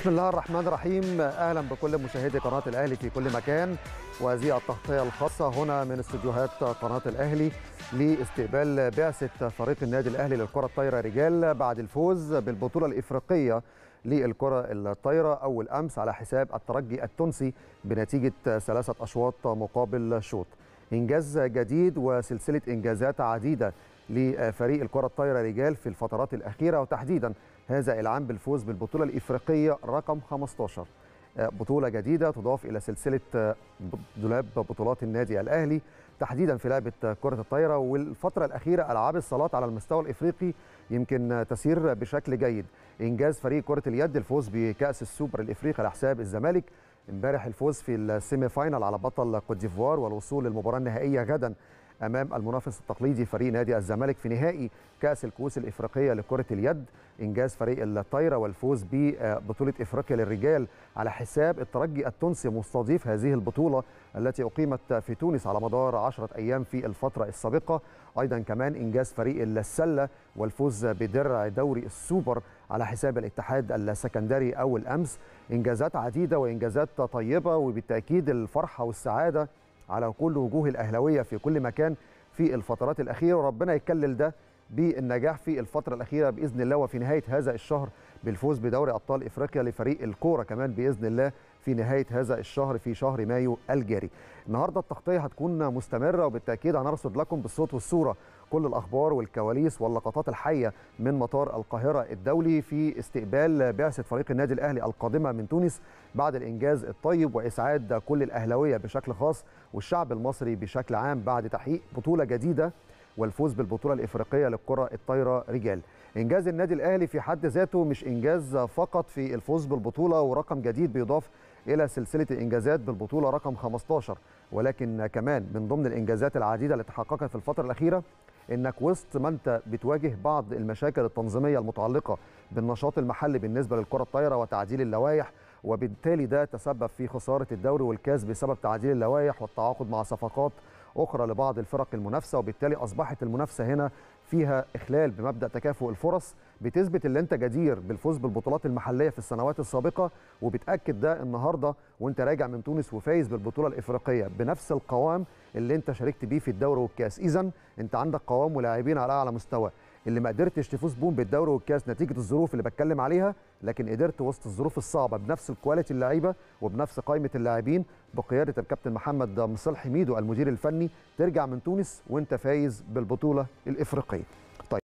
بسم الله الرحمن الرحيم اهلا بكل مشاهدي قناه الاهلي في كل مكان وهذه التغطيه الخاصه هنا من استديوهات قناه الاهلي لاستقبال بعثه فريق النادي الاهلي للكره الطايره رجال بعد الفوز بالبطوله الافريقيه للكره الطايره اول امس على حساب الترجي التونسي بنتيجه ثلاثه اشواط مقابل شوط انجاز جديد وسلسله انجازات عديده لفريق الكرة الطايرة رجال في الفترات الأخيرة وتحديدا هذا العام بالفوز بالبطولة الإفريقية رقم 15 آه، بطولة جديدة تضاف إلى سلسلة آه، دولاب بطولات النادي الأهلي تحديدا في لعبة كرة الطايرة والفترة الأخيرة ألعاب الصالات على المستوى الإفريقي يمكن تسير بشكل جيد إنجاز فريق كرة اليد الفوز بكأس السوبر الإفريقي على حساب الزمالك امبارح الفوز في السيمي فاينال على بطل كوت ديفوار والوصول للمباراة النهائية غدا امام المنافس التقليدي فريق نادي الزمالك في نهائي كاس الكؤوس الافريقيه لكره اليد انجاز فريق الطايره والفوز ببطوله افريقيا للرجال على حساب الترجي التونسي مستضيف هذه البطوله التي اقيمت في تونس على مدار 10 ايام في الفتره السابقه ايضا كمان انجاز فريق السله والفوز بدرع دوري السوبر على حساب الاتحاد السكندري اول امس انجازات عديده وانجازات طيبه وبالتاكيد الفرحه والسعاده على كل وجوه الاهلاويه في كل مكان في الفترات الاخيره وربنا يكلل ده بالنجاح في الفتره الاخيره باذن الله وفي نهايه هذا الشهر بالفوز بدوري ابطال افريقيا لفريق الكوره كمان باذن الله في نهايه هذا الشهر في شهر مايو الجاري. النهارده التغطيه هتكون مستمره وبالتاكيد هنرصد لكم بالصوت والصوره كل الأخبار والكواليس واللقطات الحية من مطار القاهرة الدولي في استقبال بعثة فريق النادي الأهلي القادمة من تونس بعد الإنجاز الطيب وإسعاد كل الأهلاوية بشكل خاص والشعب المصري بشكل عام بعد تحقيق بطولة جديدة والفوز بالبطوله الافريقيه للكره الطايره رجال انجاز النادي الاهلي في حد ذاته مش انجاز فقط في الفوز بالبطوله ورقم جديد بيضاف الى سلسله الانجازات بالبطوله رقم 15 ولكن كمان من ضمن الانجازات العديده اللي تحققت في الفتره الاخيره انك وسط ما انت بتواجه بعض المشاكل التنظيميه المتعلقه بالنشاط المحلي بالنسبه للكره الطايره وتعديل اللوائح وبالتالي ده تسبب في خساره الدوري والكاس بسبب تعديل اللوائح والتعاقد مع صفقات أخرى لبعض الفرق المنافسة وبالتالي أصبحت المنافسة هنا فيها إخلال بمبدأ تكافؤ الفرص بتثبت اللي انت جدير بالفوز بالبطولات المحليه في السنوات السابقه وبتاكد ده النهارده وانت راجع من تونس وفايز بالبطوله الافريقيه بنفس القوام اللي انت شاركت بيه في الدوري والكاس اذا انت عندك قوام ولاعبين على اعلى مستوى اللي ما قدرتش تفوز بهم بالدوري والكاس نتيجه الظروف اللي بتكلم عليها لكن قدرت وسط الظروف الصعبه بنفس الكواليتي اللعيبه وبنفس قائمه اللاعبين بقياده الكابتن محمد مصالح ميدو المدير الفني ترجع من تونس وانت فايز بالبطوله الافريقيه